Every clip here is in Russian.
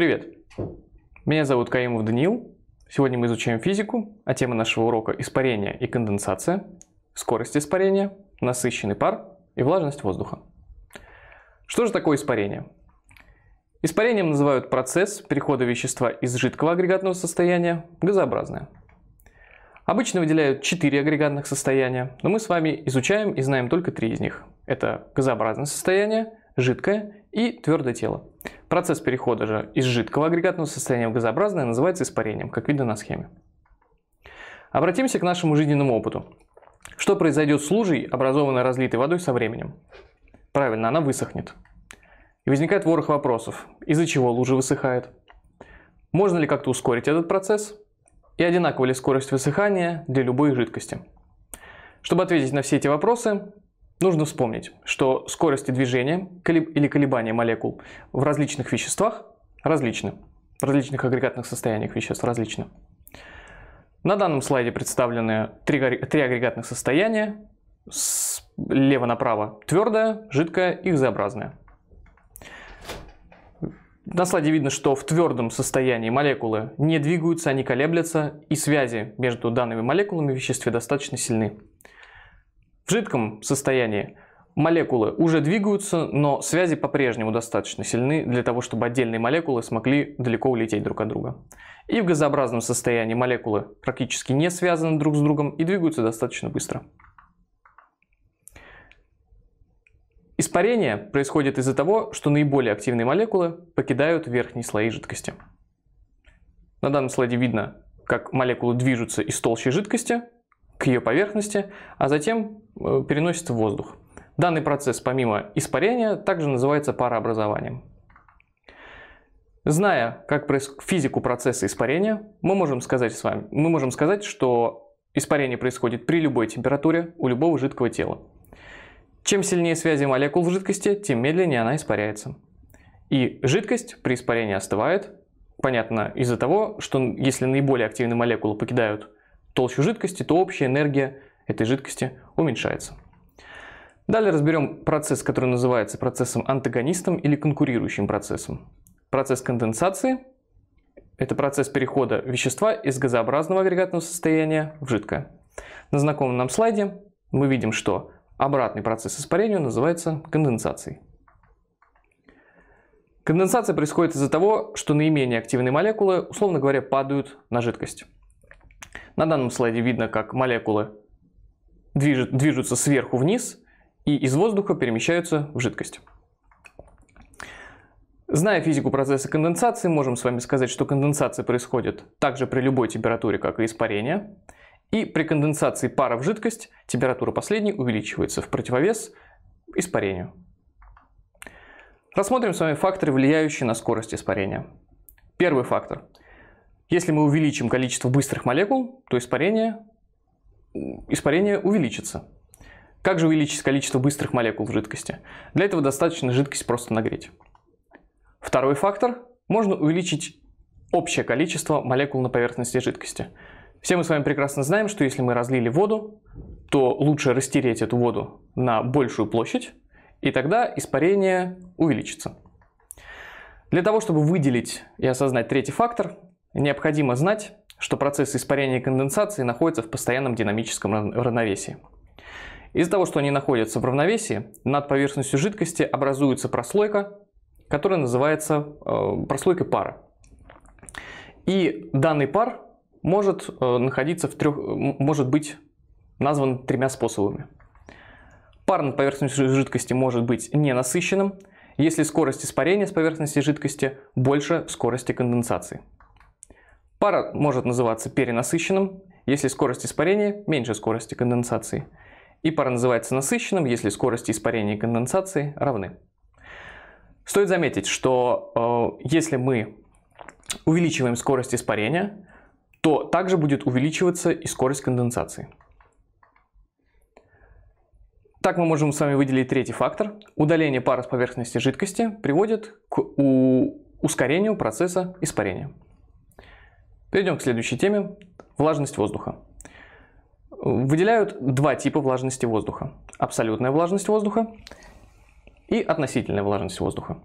Привет! Меня зовут Каимов Даниил. Сегодня мы изучаем физику, а тема нашего урока – испарение и конденсация, скорость испарения, насыщенный пар и влажность воздуха. Что же такое испарение? Испарением называют процесс перехода вещества из жидкого агрегатного состояния в газообразное. Обычно выделяют 4 агрегатных состояния, но мы с вами изучаем и знаем только 3 из них. Это газообразное состояние, жидкое и твердое тело. Процесс перехода же из жидкого агрегатного состояния в газообразное называется испарением, как видно на схеме. Обратимся к нашему жизненному опыту. Что произойдет с лужей, образованной разлитой водой со временем? Правильно, она высохнет. И возникает ворох вопросов. Из-за чего лужа высыхает? Можно ли как-то ускорить этот процесс? И одинакова ли скорость высыхания для любой жидкости? Чтобы ответить на все эти вопросы, Нужно вспомнить, что скорости движения или колебания молекул в различных веществах различны. В различных агрегатных состояниях веществ различны. На данном слайде представлены три, три агрегатных состояния. Слева направо твердое, жидкое и газообразное. На слайде видно, что в твердом состоянии молекулы не двигаются, они колеблятся, и связи между данными молекулами в веществе достаточно сильны. В жидком состоянии молекулы уже двигаются, но связи по-прежнему достаточно сильны для того, чтобы отдельные молекулы смогли далеко улететь друг от друга. И в газообразном состоянии молекулы практически не связаны друг с другом и двигаются достаточно быстро. Испарение происходит из-за того, что наиболее активные молекулы покидают верхние слои жидкости. На данном слайде видно, как молекулы движутся из толщи жидкости к ее поверхности, а затем э, переносится в воздух. Данный процесс, помимо испарения, также называется парообразованием. Зная, как проис... физику процесса испарения, мы можем сказать с вами, мы можем сказать, что испарение происходит при любой температуре у любого жидкого тела. Чем сильнее связи молекул в жидкости, тем медленнее она испаряется. И жидкость при испарении остывает, понятно, из-за того, что если наиболее активные молекулы покидают толщу жидкости, то общая энергия этой жидкости уменьшается. Далее разберем процесс, который называется процессом антагонистом или конкурирующим процессом. Процесс конденсации – это процесс перехода вещества из газообразного агрегатного состояния в жидкое. На знакомом нам слайде мы видим, что обратный процесс испарения называется конденсацией. Конденсация происходит из-за того, что наименее активные молекулы, условно говоря, падают на жидкость. На данном слайде видно, как молекулы движет, движутся сверху вниз и из воздуха перемещаются в жидкость. Зная физику процесса конденсации, можем с вами сказать, что конденсация происходит также при любой температуре, как и испарение. И при конденсации пара в жидкость температура последней увеличивается в противовес испарению. Рассмотрим с вами факторы, влияющие на скорость испарения. Первый фактор если мы увеличим количество быстрых молекул, то испарение, испарение увеличится. Как же увеличить количество быстрых молекул в жидкости? Для этого достаточно жидкость просто нагреть. Второй фактор – можно увеличить общее количество молекул на поверхности жидкости. Все мы с вами прекрасно знаем, что если мы разлили воду, то лучше растереть эту воду на большую площадь, и тогда испарение увеличится. Для того, чтобы выделить и осознать третий фактор, Необходимо знать, что процесс испарения и конденсации находится в постоянном динамическом равновесии. Из-за того, что они находятся в равновесии, над поверхностью жидкости образуется прослойка, которая называется э, прослойкой пара. И данный пар может э, находиться в трех, может быть назван тремя способами. Пар над поверхностью жидкости может быть ненасыщенным, если скорость испарения с поверхности жидкости больше скорости конденсации. Пара может называться перенасыщенным, если скорость испарения меньше скорости конденсации. И пара называется насыщенным, если скорости испарения и конденсации равны. Стоит заметить, что э, если мы увеличиваем скорость испарения, то также будет увеличиваться и скорость конденсации. Так мы можем с вами выделить третий фактор. Удаление пара с поверхности жидкости приводит к ускорению процесса испарения. Перейдем к следующей теме. Влажность воздуха. Выделяют два типа влажности воздуха. Абсолютная влажность воздуха и относительная влажность воздуха.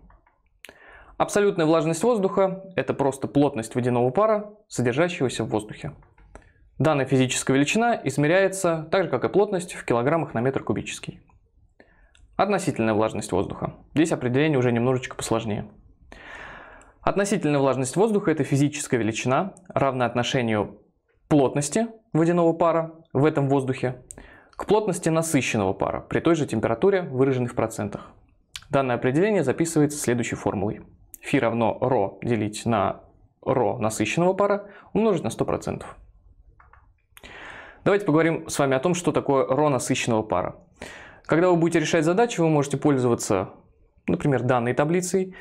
Абсолютная влажность воздуха – это просто плотность водяного пара, содержащегося в воздухе. Данная физическая величина измеряется, так же как и плотность, в килограммах на метр кубический. Относительная влажность воздуха. Здесь определение уже немножечко посложнее. Относительная влажность воздуха – это физическая величина, равная отношению плотности водяного пара в этом воздухе к плотности насыщенного пара при той же температуре, выраженной в процентах. Данное определение записывается следующей формулой. φ равно ρ делить на ρ насыщенного пара умножить на 100%. Давайте поговорим с вами о том, что такое ρ насыщенного пара. Когда вы будете решать задачи, вы можете пользоваться, например, данной таблицей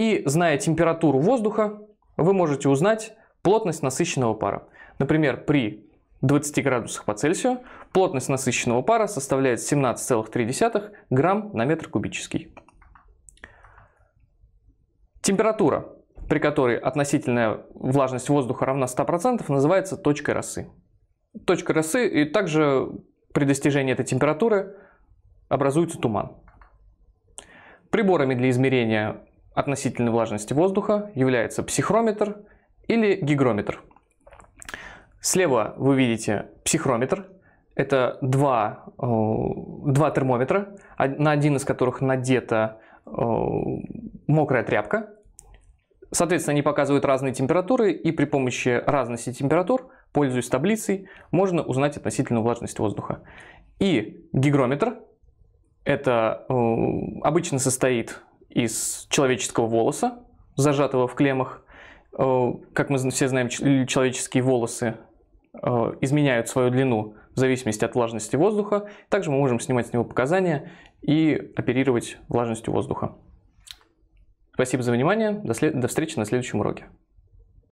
и зная температуру воздуха, вы можете узнать плотность насыщенного пара. Например, при 20 градусах по Цельсию плотность насыщенного пара составляет 17,3 грамм на метр кубический. Температура, при которой относительная влажность воздуха равна 100%, называется точкой росы. Точка росы и также при достижении этой температуры образуется туман. Приборами для измерения относительной влажности воздуха является психрометр или гигрометр. Слева вы видите психрометр. Это два, э, два термометра, на один из которых надета э, мокрая тряпка. Соответственно, они показывают разные температуры, и при помощи разности температур, пользуясь таблицей, можно узнать относительную влажность воздуха. И гигрометр, это э, обычно состоит из человеческого волоса, зажатого в клеммах. Э, как мы все знаем, человеческие волосы э, изменяют свою длину в зависимости от влажности воздуха. Также мы можем снимать с него показания и оперировать влажностью воздуха. Спасибо за внимание. До, след... До встречи на следующем уроке.